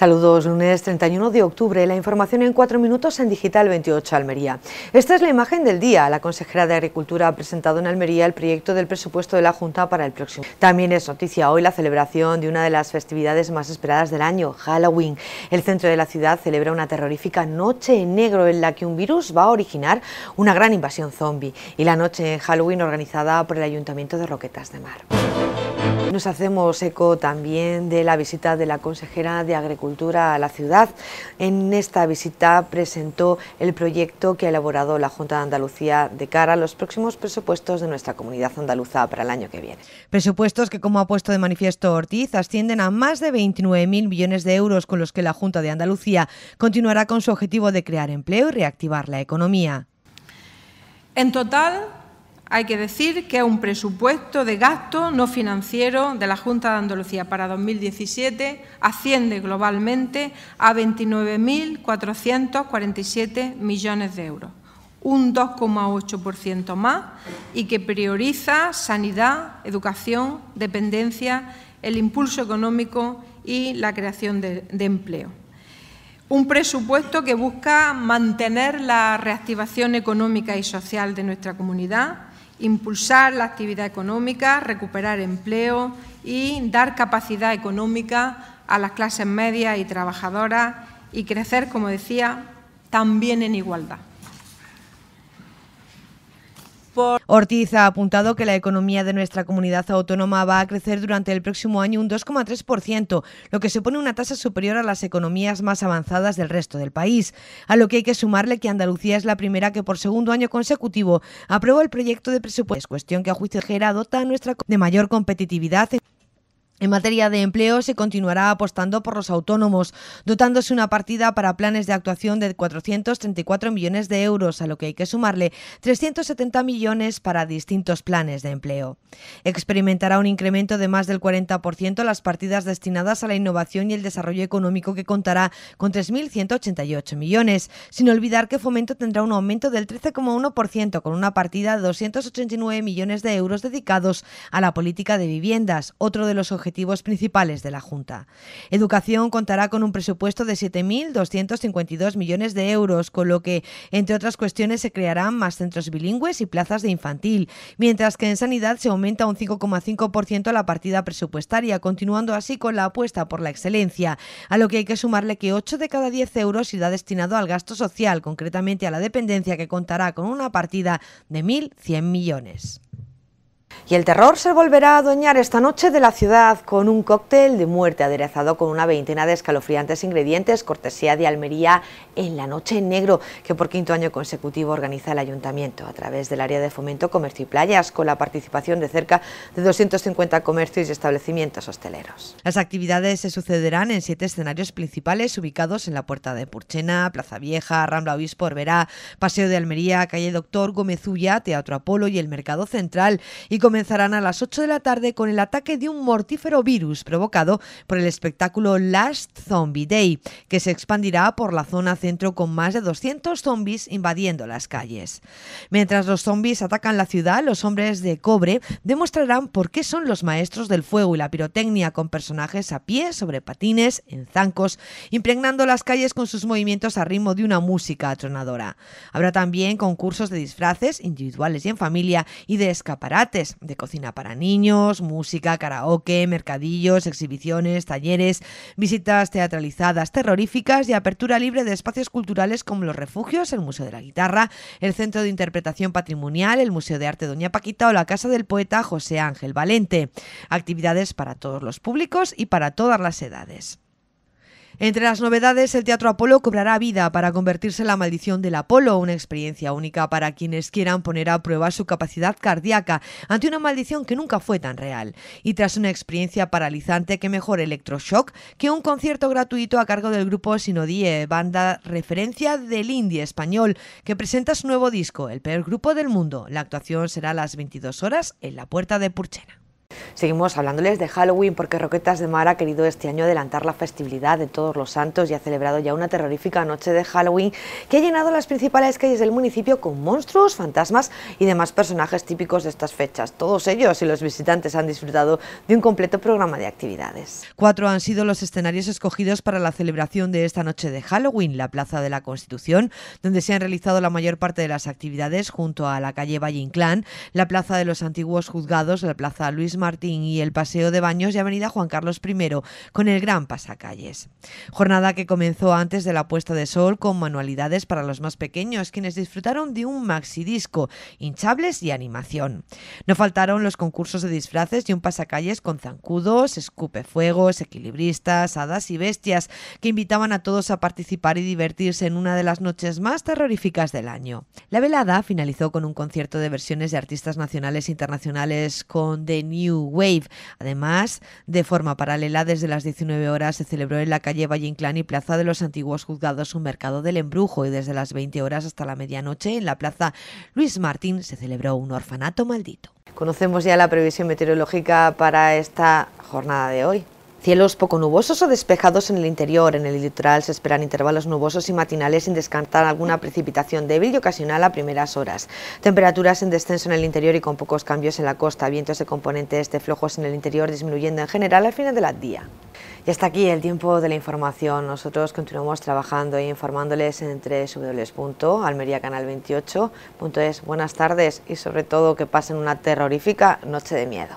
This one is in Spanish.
Saludos, lunes 31 de octubre. La información en cuatro minutos en Digital 28 Almería. Esta es la imagen del día. La consejera de Agricultura ha presentado en Almería el proyecto del presupuesto de la Junta para el próximo. También es noticia hoy la celebración de una de las festividades más esperadas del año, Halloween. El centro de la ciudad celebra una terrorífica noche en negro en la que un virus va a originar una gran invasión zombie. Y la noche en Halloween organizada por el Ayuntamiento de Roquetas de Mar. Nos hacemos eco también de la visita de la consejera de Agricultura a la ciudad. En esta visita presentó el proyecto que ha elaborado la Junta de Andalucía de cara a los próximos presupuestos de nuestra comunidad andaluza para el año que viene. Presupuestos que, como ha puesto de manifiesto Ortiz, ascienden a más de 29.000 millones de euros con los que la Junta de Andalucía continuará con su objetivo de crear empleo y reactivar la economía. En total, hay que decir que un presupuesto de gasto no financiero de la Junta de Andalucía para 2017 asciende globalmente a 29.447 millones de euros, un 2,8% más, y que prioriza sanidad, educación, dependencia, el impulso económico y la creación de empleo. Un presupuesto que busca mantener la reactivación económica y social de nuestra comunidad, impulsar la actividad económica, recuperar empleo y dar capacidad económica a las clases medias y trabajadoras y crecer, como decía, también en igualdad. Ortiz ha apuntado que la economía de nuestra comunidad autónoma va a crecer durante el próximo año un 2,3%, lo que supone una tasa superior a las economías más avanzadas del resto del país. A lo que hay que sumarle que Andalucía es la primera que por segundo año consecutivo aprueba el proyecto de presupuesto, cuestión que a juicio gerado dota a nuestra de mayor competitividad. En materia de empleo, se continuará apostando por los autónomos, dotándose una partida para planes de actuación de 434 millones de euros, a lo que hay que sumarle 370 millones para distintos planes de empleo. Experimentará un incremento de más del 40% las partidas destinadas a la innovación y el desarrollo económico, que contará con 3.188 millones, sin olvidar que Fomento tendrá un aumento del 13,1% con una partida de 289 millones de euros dedicados a la política de viviendas, otro de los objetivos objetivos principales de la Junta. Educación contará con un presupuesto de 7.252 millones de euros, con lo que, entre otras cuestiones, se crearán más centros bilingües y plazas de infantil, mientras que en sanidad se aumenta un 5,5% la partida presupuestaria, continuando así con la apuesta por la excelencia, a lo que hay que sumarle que 8 de cada 10 euros irá destinado al gasto social, concretamente a la dependencia que contará con una partida de 1.100 millones. Y el terror se volverá a adueñar esta noche de la ciudad con un cóctel de muerte aderezado con una veintena de escalofriantes ingredientes, cortesía de Almería en la Noche en Negro, que por quinto año consecutivo organiza el Ayuntamiento a través del área de fomento comercio y playas, con la participación de cerca de 250 comercios y establecimientos hosteleros. Las actividades se sucederán en siete escenarios principales ubicados en la Puerta de Purchena, Plaza Vieja, Rambla Obispo, Orberá, Paseo de Almería, Calle Doctor, Ulla, Teatro Apolo y el Mercado Central. Y comenzarán a las 8 de la tarde con el ataque de un mortífero virus provocado por el espectáculo Last Zombie Day, que se expandirá por la zona centro con más de 200 zombies invadiendo las calles. Mientras los zombies atacan la ciudad, los hombres de cobre demostrarán por qué son los maestros del fuego y la pirotecnia con personajes a pie, sobre patines, en zancos, impregnando las calles con sus movimientos a ritmo de una música atronadora. Habrá también concursos de disfraces individuales y en familia y de escaparates de cocina para niños, música, karaoke, mercadillos, exhibiciones, talleres, visitas teatralizadas terroríficas y apertura libre de espacios culturales como los refugios, el Museo de la Guitarra, el Centro de Interpretación Patrimonial, el Museo de Arte Doña Paquita o la Casa del Poeta José Ángel Valente. Actividades para todos los públicos y para todas las edades. Entre las novedades, el Teatro Apolo cobrará vida para convertirse en la maldición del Apolo, una experiencia única para quienes quieran poner a prueba su capacidad cardíaca ante una maldición que nunca fue tan real. Y tras una experiencia paralizante que mejor electroshock que un concierto gratuito a cargo del grupo Sinodie, banda referencia del indie español, que presenta su nuevo disco, el peor grupo del mundo. La actuación será a las 22 horas en la puerta de Purchena. Seguimos hablándoles de Halloween porque Roquetas de Mar ha querido este año adelantar la festividad de Todos los Santos y ha celebrado ya una terrorífica noche de Halloween que ha llenado las principales calles del municipio con monstruos, fantasmas y demás personajes típicos de estas fechas. Todos ellos y los visitantes han disfrutado de un completo programa de actividades. Cuatro han sido los escenarios escogidos para la celebración de esta noche de Halloween, la Plaza de la Constitución, donde se han realizado la mayor parte de las actividades junto a la calle Valle Clan, la Plaza de los Antiguos Juzgados, la Plaza Luis Martín y el paseo de Baños y Avenida Juan Carlos I, con el gran pasacalles. Jornada que comenzó antes de la puesta de sol con manualidades para los más pequeños, quienes disfrutaron de un maxidisco, hinchables y animación. No faltaron los concursos de disfraces y un pasacalles con zancudos, escupefuegos, equilibristas, hadas y bestias, que invitaban a todos a participar y divertirse en una de las noches más terroríficas del año. La velada finalizó con un concierto de versiones de artistas nacionales e internacionales con The New Wave. Además, de forma paralela, desde las 19 horas se celebró en la calle Valle Inclán y Plaza de los Antiguos Juzgados un mercado del embrujo y desde las 20 horas hasta la medianoche en la Plaza Luis Martín se celebró un orfanato maldito. Conocemos ya la previsión meteorológica para esta jornada de hoy. Cielos poco nubosos o despejados en el interior. En el litoral se esperan intervalos nubosos y matinales sin descartar alguna precipitación débil y ocasional a primeras horas. Temperaturas en descenso en el interior y con pocos cambios en la costa. Vientos de componente este flojos en el interior disminuyendo en general al final del día. Y hasta aquí el tiempo de la información. Nosotros continuamos trabajando e informándoles en www.almeriacanal28.es. Buenas tardes y sobre todo que pasen una terrorífica noche de miedo.